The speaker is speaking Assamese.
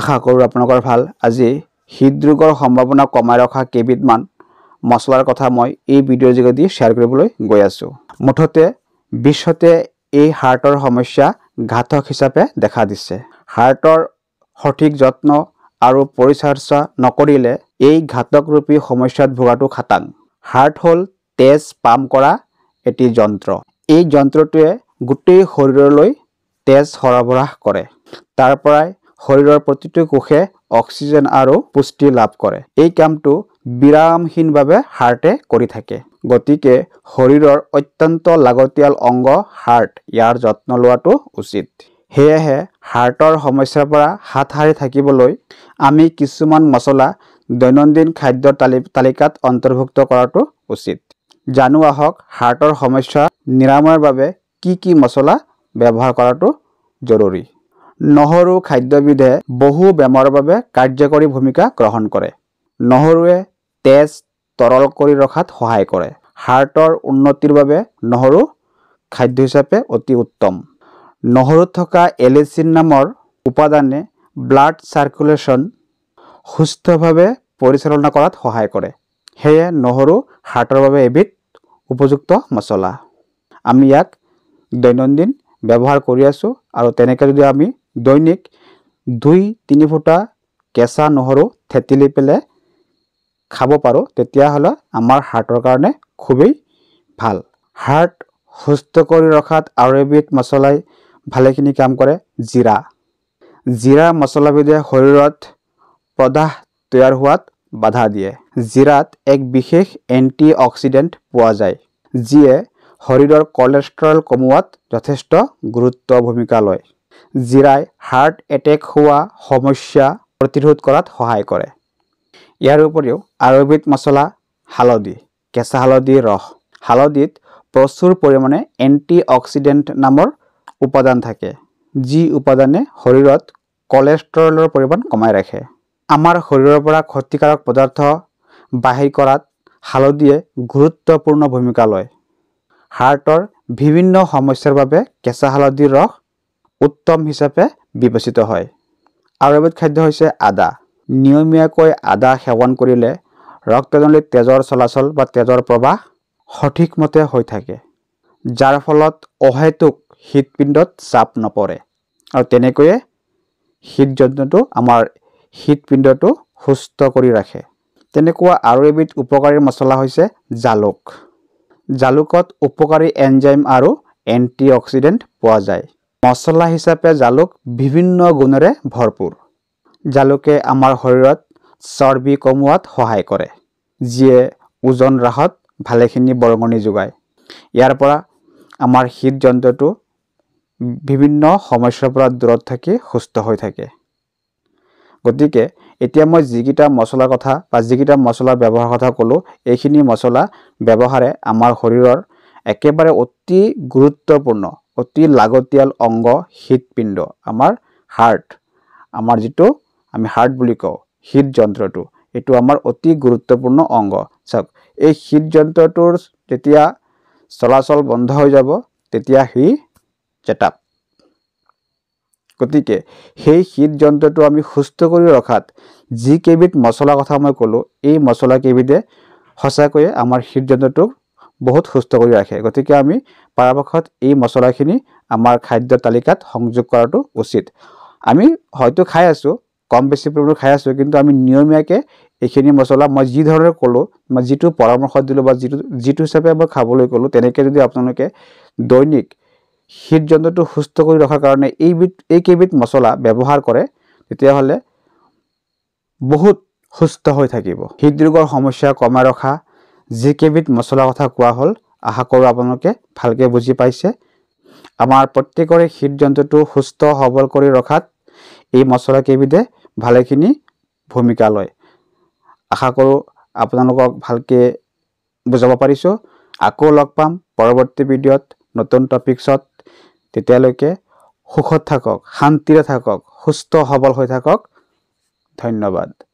আশা কৰোঁ আপোনালোকৰ ভাল আজি হৃদৰোগৰ সম্ভাৱনা কমাই ৰখা কেইবিধমান মচলাৰ কথা মই এই ভিডিঅ'ৰ যোগেদি শ্বেয়াৰ কৰিবলৈ গৈ আছোঁ মুঠতে বিশ্বতে এই হাৰ্টৰ সমস্যা ঘাতক হিচাপে দেখা দিছে হাৰ্টৰ সঠিক যত্ন আৰু পৰিচৰ্চা নকৰিলে এই ঘাতকৰূপী সমস্যাত ভোগাটো খাটাং হাৰ্ট হ'ল তেজ পাম কৰা এটি যন্ত্ৰ এই যন্ত্ৰটোৱে গোটেই শৰীৰলৈ তেজ সৰবৰাহ কৰে তাৰ পৰাই শৰীৰৰ প্ৰতিটো কোষে অক্সিজেন আৰু পুষ্টি লাভ কৰে এই কামটো বিৰামহীনভাৱে হাৰ্টে কৰি থাকে গতিকে শৰীৰৰ অত্যন্ত লাগতিয়াল অংগ হাৰ্ট ইয়াৰ যত্ন লোৱাটো উচিত সেয়েহে হাৰ্টৰ সমস্যাৰ পৰা হাত সাৰি থাকিবলৈ আমি কিছুমান মচলা দৈনন্দিন খাদ্যৰ তালি তালিকাত অন্তৰ্ভুক্ত কৰাটো উচিত জানো আহক হাৰ্টৰ সমস্যা নিৰাময়ৰ বাবে কি কি মছলা ব্যৱহাৰ কৰাটো জৰুৰী নহৰু খাদ্যবিধে বহু বেমাৰৰ বাবে কাৰ্যকৰী ভূমিকা গ্ৰহণ কৰে নহৰুৱে তেজ তৰল কৰি ৰখাত সহায় কৰে হাৰ্টৰ উন্নতিৰ বাবে নহৰু খাদ্য হিচাপে অতি উত্তম নহৰুত থকা এলিচিন নামৰ উপাদানে ব্লাড চাৰ্কুলেশ্যন সুস্থভাৱে পৰিচালনা কৰাত সহায় কৰে সেয়ে নহৰু হাৰ্টৰ বাবে এবিধ উপযুক্ত মচলা আমি ইয়াক দৈনন্দিন ব্যৱহাৰ কৰি আছোঁ আৰু তেনেকৈ যদি আমি দৈনিক দুই তিনি ফুটা কেঁচা নহৰু থেতেলি পেলাই খাব পাৰোঁ তেতিয়াহ'লে আমাৰ হাৰ্টৰ কাৰণে খুবেই ভাল হাৰ্ট সুস্থ কৰি ৰখাত আৰু এবিধ মছলাই ভালেখিনি কাম কৰে জিৰা জিৰা মছলাবিধে শৰীৰত প্ৰদাহ তৈয়াৰ হোৱাত বাধা দিয়ে জিৰাত এক বিশেষ এণ্টি অক্সিডেণ্ট পোৱা যায় যিয়ে শৰীৰৰ কলেষ্ট্ৰল কমোৱাত যথেষ্ট গুৰুত্ব ভূমিকা লয় জিৰাই হাৰ্ট এটেক হোৱা সমস্যা প্ৰতিৰোধ কৰাত সহায় কৰে ইয়াৰ উপৰিও আয়ুৰ্বেদ মচলা হালধি কেঁচা হালধিৰ ৰস হালধিত প্ৰচুৰ পৰিমাণে এণ্টি অক্সিডেণ্ট নামৰ উপাদান থাকে যি উপাদানে শৰীৰত কলেষ্ট্ৰলৰ পৰিমাণ কমাই ৰাখে আমাৰ শৰীৰৰ পৰা ক্ষতিকাৰক পদাৰ্থ বাহিৰ কৰাত হালধিয়ে গুৰুত্বপূৰ্ণ ভূমিকা লয় হাৰ্টৰ বিভিন্ন সমস্যাৰ বাবে কেঁচা হালধিৰ ৰস উত্তম হিচাপে বিবেচিত হয় আয়ুৰ্বেদ খাদ্য হৈছে আদা নিয়মীয়াকৈ আদা সেৱন কৰিলে ৰক্তনলীত তেজৰ চলাচল বা তেজৰ প্ৰৱাহ সঠিকমতে হৈ থাকে যাৰ ফলত অহেতুক হৃদপিণ্ডত চাপ নপৰে আৰু তেনেকৈয়ে হৃদযন্ত্ৰটো আমাৰ হৃদপিণ্ডটো সুস্থ কৰি ৰাখে তেনেকুৱা আৰু এবিধ উপকাৰী মছলা হৈছে জালুক জালুকত উপকাৰী এনজাইম আৰু এণ্টি অক্সিডেণ্ট পোৱা যায় মচলা হিচাপে জালুক বিভিন্ন গুণেৰে ভৰপূৰ জালুকে আমাৰ শৰীৰত চৰ্বি কমোৱাত সহায় কৰে যিয়ে ওজন হ্ৰাসত ভালেখিনি বৰঙণি যোগায় ইয়াৰ পৰা আমাৰ হৃদযন্ত্ৰটো বিভিন্ন সমস্যাৰ পৰা দূৰত থাকি সুস্থ হৈ থাকে গতিকে এতিয়া মই যিকেইটা মছলাৰ কথা বা যিকেইটা মচলাৰ ব্যৱহাৰৰ কথা ক'লোঁ এইখিনি মচলা ব্যৱহাৰে আমাৰ শৰীৰৰ একেবাৰে অতি গুৰুত্বপূৰ্ণ অতি লাগতিয়াল অংগ হৃদপিণ্ড আমাৰ হাৰ্ট আমাৰ যিটো আমি হাৰ্ট বুলি কওঁ হৃদযন্ত্ৰটো এইটো আমাৰ অতি গুৰুত্বপূৰ্ণ অংগ চাওক এই হৃদযন্ত্ৰটোৰ যেতিয়া চলাচল বন্ধ হৈ যাব তেতিয়া সি জেতাপ গতিকে সেই হৃদযন্ত্ৰটো আমি সুস্থ কৰি ৰখাত যিকেইবিধ মচলাৰ কথা মই ক'লোঁ এই মচলাকেইবিধে সঁচাকৈয়ে আমাৰ হৃদযন্ত্ৰটোক বহুত সুস্থ কৰি ৰাখে গতিকে আমি পৰাপক্ষত এই মছলাখিনি আমাৰ খাদ্য তালিকাত সংযোগ কৰাটো উচিত আমি হয়তো খাই আছোঁ কম বেছি পৰিমাণে খাই আছোঁ কিন্তু আমি নিয়মীয়াকৈ এইখিনি মছলা মই যিধৰণে ক'লোঁ মই যিটো পৰামৰ্শ দিলোঁ বা যিটো যিটো হিচাপে মই খাবলৈ ক'লোঁ তেনেকৈ যদি আপোনালোকে দৈনিক হৃদযন্ত্ৰটো সুস্থ কৰি ৰখাৰ কাৰণে এইবিধ এইকেইবিধ মছলা ব্যৱহাৰ কৰে তেতিয়াহ'লে বহুত সুস্থ হৈ থাকিব হৃদৰোগৰ সমস্যা কমাই ৰখা যি কেইবিধ মচলাৰ কথা কোৱা হ'ল আশা কৰোঁ আপোনালোকে ভালকৈ বুজি পাইছে আমাৰ প্ৰত্যেকৰে হৃদযন্ত্ৰটো সুস্থ সবল কৰি ৰখাত এই মচলাকেইবিধে ভালেখিনি ভূমিকা লয় আশা কৰোঁ আপোনালোকক ভালকৈ বুজাব পাৰিছোঁ আকৌ লগ পাম পৰৱৰ্তী ভিডিঅ'ত নতুন টপিকছত তেতিয়ালৈকে সুখত থাকক শান্তিৰে থাকক সুস্থ সবল হৈ থাকক ধন্যবাদ